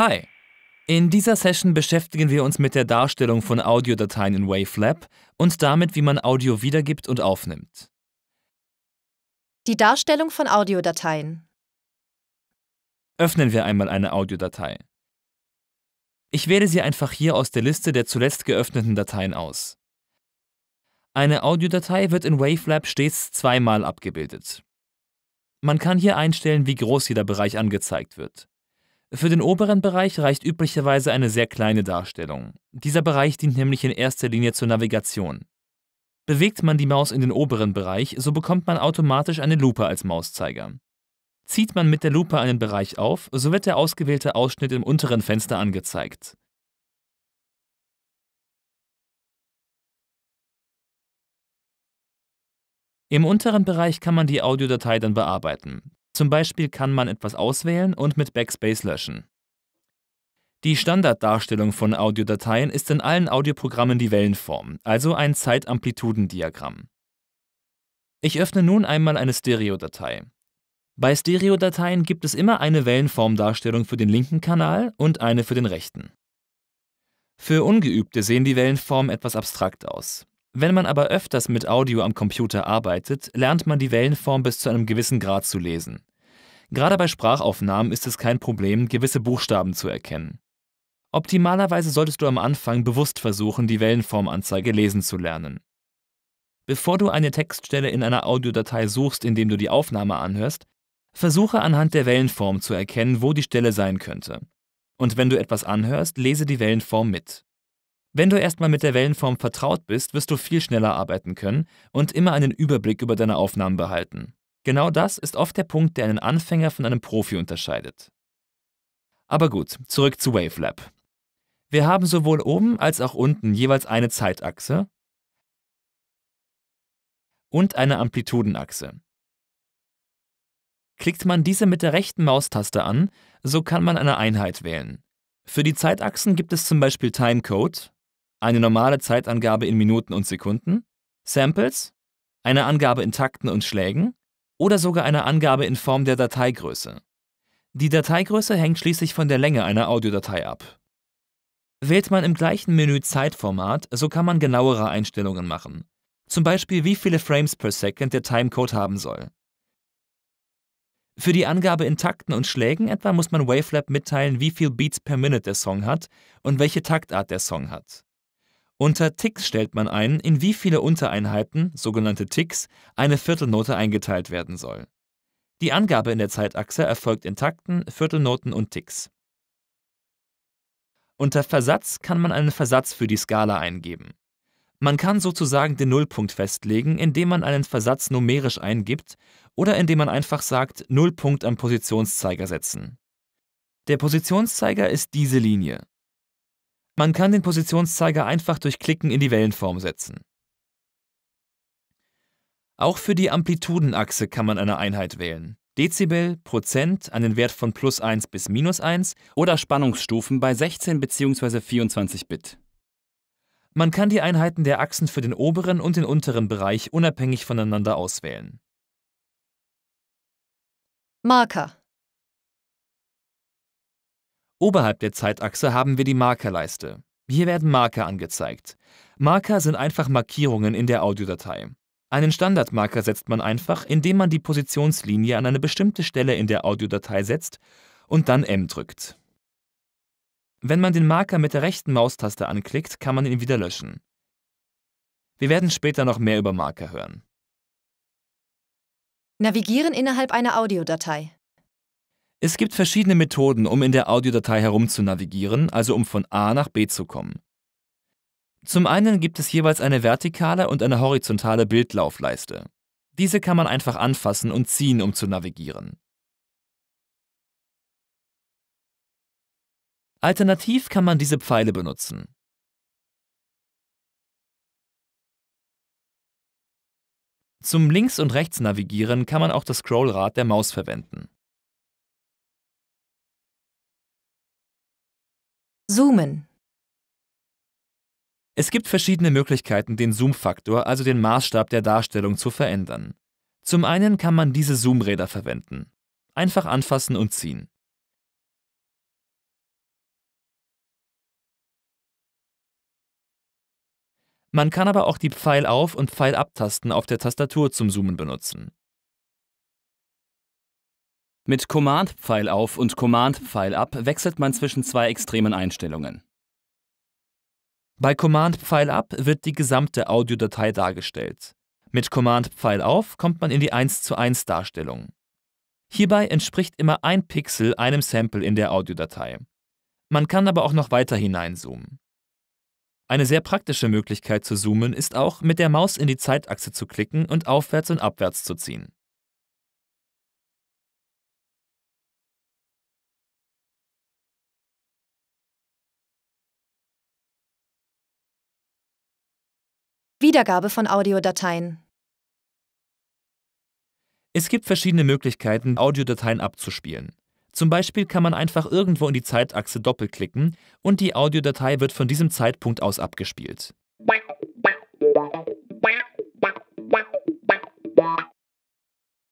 Hi! In dieser Session beschäftigen wir uns mit der Darstellung von Audiodateien in WaveLab und damit, wie man Audio wiedergibt und aufnimmt. Die Darstellung von Audiodateien. Öffnen wir einmal eine Audiodatei. Ich wähle sie einfach hier aus der Liste der zuletzt geöffneten Dateien aus. Eine Audiodatei wird in WaveLab stets zweimal abgebildet. Man kann hier einstellen, wie groß jeder Bereich angezeigt wird. Für den oberen Bereich reicht üblicherweise eine sehr kleine Darstellung. Dieser Bereich dient nämlich in erster Linie zur Navigation. Bewegt man die Maus in den oberen Bereich, so bekommt man automatisch eine Lupe als Mauszeiger. Zieht man mit der Lupe einen Bereich auf, so wird der ausgewählte Ausschnitt im unteren Fenster angezeigt. Im unteren Bereich kann man die Audiodatei dann bearbeiten. Zum Beispiel kann man etwas auswählen und mit Backspace löschen. Die Standarddarstellung von Audiodateien ist in allen Audioprogrammen die Wellenform, also ein Zeitamplitudendiagramm. Ich öffne nun einmal eine Stereodatei. Bei Stereodateien gibt es immer eine Wellenformdarstellung für den linken Kanal und eine für den rechten. Für Ungeübte sehen die Wellenformen etwas abstrakt aus. Wenn man aber öfters mit Audio am Computer arbeitet, lernt man die Wellenform bis zu einem gewissen Grad zu lesen. Gerade bei Sprachaufnahmen ist es kein Problem, gewisse Buchstaben zu erkennen. Optimalerweise solltest du am Anfang bewusst versuchen, die Wellenformanzeige lesen zu lernen. Bevor du eine Textstelle in einer Audiodatei suchst, indem du die Aufnahme anhörst, versuche anhand der Wellenform zu erkennen, wo die Stelle sein könnte. Und wenn du etwas anhörst, lese die Wellenform mit. Wenn du erstmal mit der Wellenform vertraut bist, wirst du viel schneller arbeiten können und immer einen Überblick über deine Aufnahmen behalten. Genau das ist oft der Punkt, der einen Anfänger von einem Profi unterscheidet. Aber gut, zurück zu Wavelab. Wir haben sowohl oben als auch unten jeweils eine Zeitachse und eine Amplitudenachse. Klickt man diese mit der rechten Maustaste an, so kann man eine Einheit wählen. Für die Zeitachsen gibt es zum Beispiel Timecode, eine normale Zeitangabe in Minuten und Sekunden, Samples, eine Angabe in Takten und Schlägen oder sogar eine Angabe in Form der Dateigröße. Die Dateigröße hängt schließlich von der Länge einer Audiodatei ab. Wählt man im gleichen Menü Zeitformat, so kann man genauere Einstellungen machen. Zum Beispiel, wie viele Frames per Second der Timecode haben soll. Für die Angabe in Takten und Schlägen etwa muss man Wavelab mitteilen, wie viel Beats per Minute der Song hat und welche Taktart der Song hat. Unter Ticks stellt man ein, in wie viele Untereinheiten, sogenannte Ticks, eine Viertelnote eingeteilt werden soll. Die Angabe in der Zeitachse erfolgt in Takten, Viertelnoten und Ticks. Unter Versatz kann man einen Versatz für die Skala eingeben. Man kann sozusagen den Nullpunkt festlegen, indem man einen Versatz numerisch eingibt oder indem man einfach sagt Nullpunkt am Positionszeiger setzen. Der Positionszeiger ist diese Linie. Man kann den Positionszeiger einfach durch Klicken in die Wellenform setzen. Auch für die Amplitudenachse kann man eine Einheit wählen. Dezibel, Prozent, einen Wert von plus 1 bis minus 1 oder Spannungsstufen bei 16 bzw. 24 Bit. Man kann die Einheiten der Achsen für den oberen und den unteren Bereich unabhängig voneinander auswählen. Marker Oberhalb der Zeitachse haben wir die Markerleiste. Hier werden Marker angezeigt. Marker sind einfach Markierungen in der Audiodatei. Einen Standardmarker setzt man einfach, indem man die Positionslinie an eine bestimmte Stelle in der Audiodatei setzt und dann M drückt. Wenn man den Marker mit der rechten Maustaste anklickt, kann man ihn wieder löschen. Wir werden später noch mehr über Marker hören. Navigieren innerhalb einer Audiodatei. Es gibt verschiedene Methoden, um in der Audiodatei herumzunavigieren, also um von A nach B zu kommen. Zum einen gibt es jeweils eine vertikale und eine horizontale Bildlaufleiste. Diese kann man einfach anfassen und ziehen, um zu navigieren. Alternativ kann man diese Pfeile benutzen. Zum Links- und Rechts-Navigieren kann man auch das Scrollrad der Maus verwenden. Zoomen. Es gibt verschiedene Möglichkeiten, den Zoom-Faktor, also den Maßstab der Darstellung, zu verändern. Zum einen kann man diese Zoom-Räder verwenden. Einfach anfassen und ziehen. Man kann aber auch die Pfeil-Auf- und Pfeil-Ab-Tasten auf der Tastatur zum Zoomen benutzen. Mit Command-Pfeil auf und Command-Pfeil ab wechselt man zwischen zwei extremen Einstellungen. Bei Command-Pfeil ab wird die gesamte Audiodatei dargestellt. Mit Command-Pfeil auf kommt man in die 1 zu 1 Darstellung. Hierbei entspricht immer ein Pixel einem Sample in der Audiodatei. Man kann aber auch noch weiter hineinzoomen. Eine sehr praktische Möglichkeit zu zoomen ist auch, mit der Maus in die Zeitachse zu klicken und aufwärts und abwärts zu ziehen. Wiedergabe von Audiodateien. Es gibt verschiedene Möglichkeiten, Audiodateien abzuspielen. Zum Beispiel kann man einfach irgendwo in die Zeitachse doppelklicken und die Audiodatei wird von diesem Zeitpunkt aus abgespielt.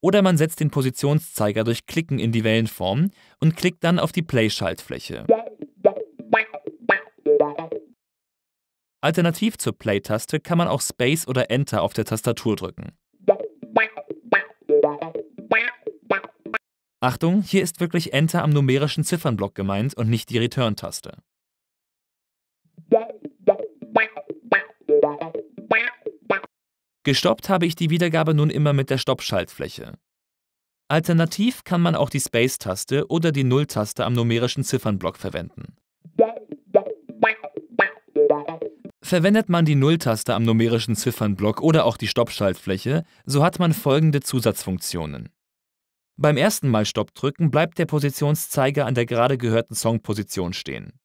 Oder man setzt den Positionszeiger durch Klicken in die Wellenform und klickt dann auf die Play-Schaltfläche. Alternativ zur Play-Taste kann man auch Space oder Enter auf der Tastatur drücken. Achtung, hier ist wirklich Enter am numerischen Ziffernblock gemeint und nicht die Return-Taste. Gestoppt habe ich die Wiedergabe nun immer mit der Stoppschaltfläche. Alternativ kann man auch die Space-Taste oder die Null-Taste am numerischen Ziffernblock verwenden. Verwendet man die Nulltaste am numerischen Ziffernblock oder auch die Stoppschaltfläche, so hat man folgende Zusatzfunktionen. Beim ersten Mal Stopp drücken bleibt der Positionszeiger an der gerade gehörten Songposition stehen.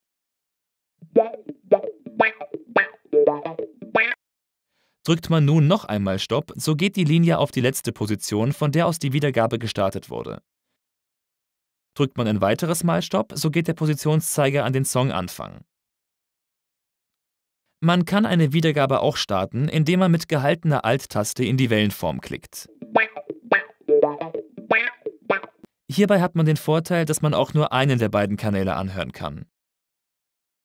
Drückt man nun noch einmal Stopp, so geht die Linie auf die letzte Position, von der aus die Wiedergabe gestartet wurde. Drückt man ein weiteres Mal Stopp, so geht der Positionszeiger an den Songanfang. Man kann eine Wiedergabe auch starten, indem man mit gehaltener Alt-Taste in die Wellenform klickt. Hierbei hat man den Vorteil, dass man auch nur einen der beiden Kanäle anhören kann.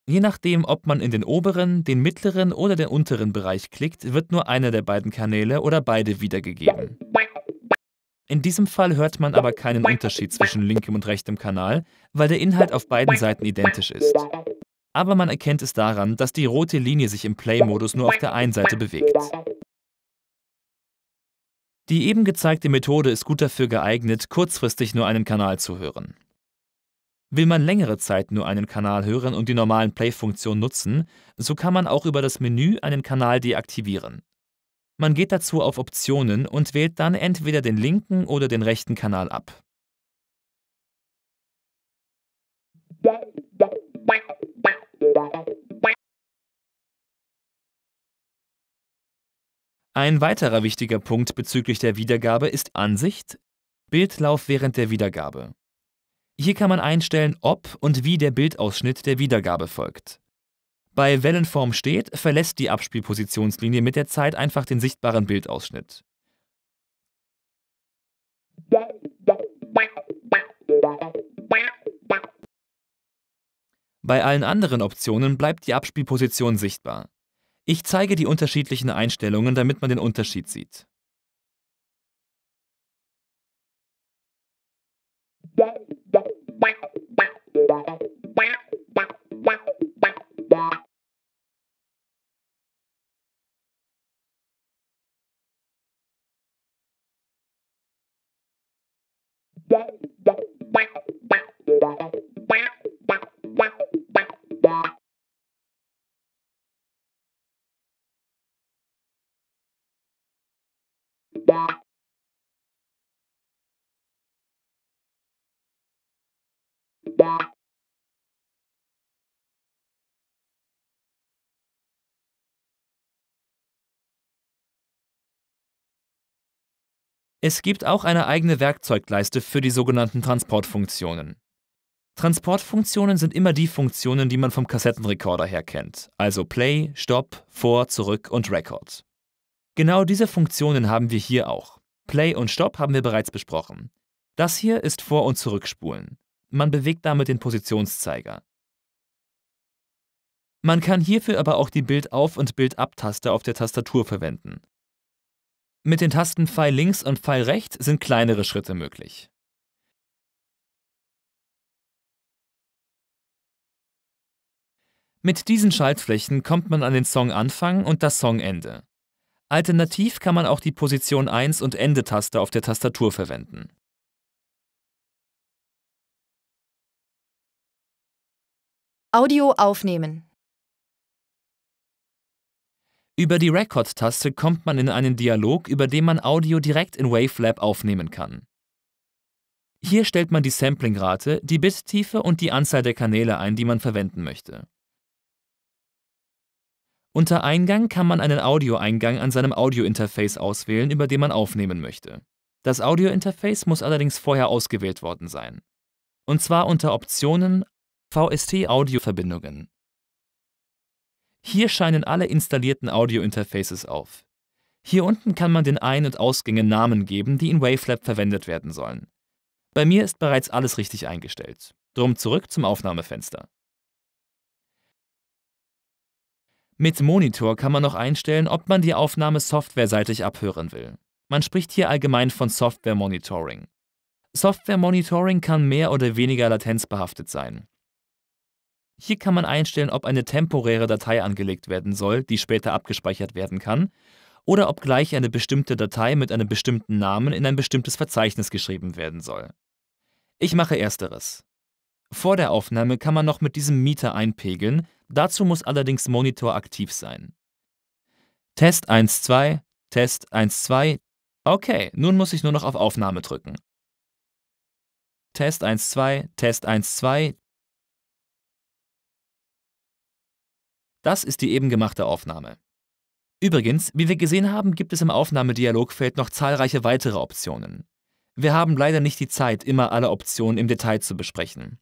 Je nachdem, ob man in den oberen, den mittleren oder den unteren Bereich klickt, wird nur einer der beiden Kanäle oder beide wiedergegeben. In diesem Fall hört man aber keinen Unterschied zwischen linkem und rechtem Kanal, weil der Inhalt auf beiden Seiten identisch ist aber man erkennt es daran, dass die rote Linie sich im Play-Modus nur auf der einen Seite bewegt. Die eben gezeigte Methode ist gut dafür geeignet, kurzfristig nur einen Kanal zu hören. Will man längere Zeit nur einen Kanal hören und die normalen Play-Funktionen nutzen, so kann man auch über das Menü einen Kanal deaktivieren. Man geht dazu auf Optionen und wählt dann entweder den linken oder den rechten Kanal ab. Ein weiterer wichtiger Punkt bezüglich der Wiedergabe ist Ansicht, Bildlauf während der Wiedergabe. Hier kann man einstellen, ob und wie der Bildausschnitt der Wiedergabe folgt. Bei Wellenform steht, verlässt die Abspielpositionslinie mit der Zeit einfach den sichtbaren Bildausschnitt. Bei allen anderen Optionen bleibt die Abspielposition sichtbar. Ich zeige die unterschiedlichen Einstellungen, damit man den Unterschied sieht. Es gibt auch eine eigene Werkzeugleiste für die sogenannten Transportfunktionen. Transportfunktionen sind immer die Funktionen, die man vom Kassettenrekorder her kennt, also Play, Stop, Vor, Zurück und Record. Genau diese Funktionen haben wir hier auch. Play und Stop haben wir bereits besprochen. Das hier ist Vor- und Zurückspulen. Man bewegt damit den Positionszeiger. Man kann hierfür aber auch die Bildauf- und bildab taste auf der Tastatur verwenden. Mit den Tasten Pfeil links und Pfeil rechts sind kleinere Schritte möglich. Mit diesen Schaltflächen kommt man an den Songanfang und das Songende. Alternativ kann man auch die Position 1 und Ende-Taste auf der Tastatur verwenden. Audio aufnehmen. Über die Record-Taste kommt man in einen Dialog, über den man Audio direkt in Wavelab aufnehmen kann. Hier stellt man die Sampling-Rate, die Bittiefe und die Anzahl der Kanäle ein, die man verwenden möchte. Unter Eingang kann man einen Audioeingang an seinem Audio-Interface auswählen, über den man aufnehmen möchte. Das Audio-Interface muss allerdings vorher ausgewählt worden sein. Und zwar unter Optionen VST-Audio-Verbindungen. Hier scheinen alle installierten Audio-Interfaces auf. Hier unten kann man den Ein- und Ausgängen Namen geben, die in Wavelab verwendet werden sollen. Bei mir ist bereits alles richtig eingestellt. Drum zurück zum Aufnahmefenster. Mit Monitor kann man noch einstellen, ob man die Aufnahme softwareseitig abhören will. Man spricht hier allgemein von Software Monitoring. Software Monitoring kann mehr oder weniger latenzbehaftet sein. Hier kann man einstellen, ob eine temporäre Datei angelegt werden soll, die später abgespeichert werden kann, oder ob gleich eine bestimmte Datei mit einem bestimmten Namen in ein bestimmtes Verzeichnis geschrieben werden soll. Ich mache ersteres. Vor der Aufnahme kann man noch mit diesem Mieter einpegeln, dazu muss allerdings Monitor aktiv sein. Test 1.2, Test 1.2. Okay, nun muss ich nur noch auf Aufnahme drücken. Test 1.2, Test 1.2, Das ist die eben gemachte Aufnahme. Übrigens, wie wir gesehen haben, gibt es im Aufnahmedialogfeld noch zahlreiche weitere Optionen. Wir haben leider nicht die Zeit, immer alle Optionen im Detail zu besprechen.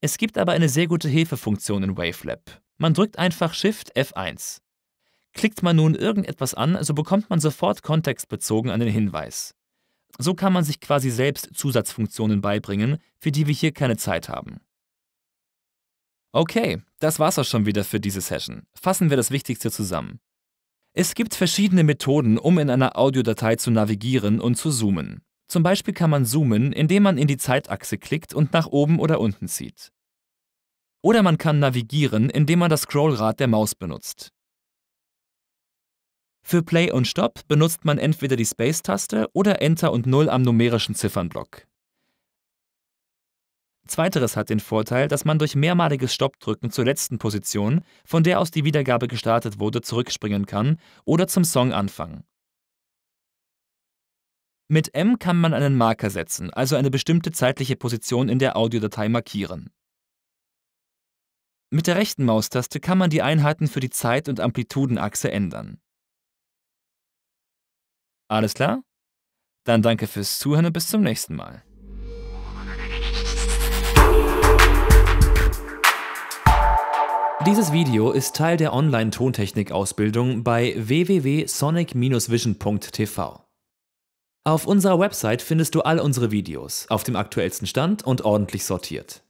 Es gibt aber eine sehr gute Hilfefunktion in Wavelab. Man drückt einfach Shift F1. Klickt man nun irgendetwas an, so bekommt man sofort kontextbezogen einen Hinweis. So kann man sich quasi selbst Zusatzfunktionen beibringen, für die wir hier keine Zeit haben. Okay, das war's auch schon wieder für diese Session. Fassen wir das Wichtigste zusammen. Es gibt verschiedene Methoden, um in einer Audiodatei zu navigieren und zu zoomen. Zum Beispiel kann man zoomen, indem man in die Zeitachse klickt und nach oben oder unten zieht. Oder man kann navigieren, indem man das Scrollrad der Maus benutzt. Für Play und Stop benutzt man entweder die Space-Taste oder Enter und Null am numerischen Ziffernblock. Zweiteres hat den Vorteil, dass man durch mehrmaliges Stoppdrücken zur letzten Position, von der aus die Wiedergabe gestartet wurde, zurückspringen kann oder zum Song anfangen. Mit M kann man einen Marker setzen, also eine bestimmte zeitliche Position in der Audiodatei markieren. Mit der rechten Maustaste kann man die Einheiten für die Zeit- und Amplitudenachse ändern. Alles klar? Dann danke fürs Zuhören und bis zum nächsten Mal. Dieses Video ist Teil der Online-Tontechnik-Ausbildung bei www.sonic-vision.tv. Auf unserer Website findest du all unsere Videos auf dem aktuellsten Stand und ordentlich sortiert.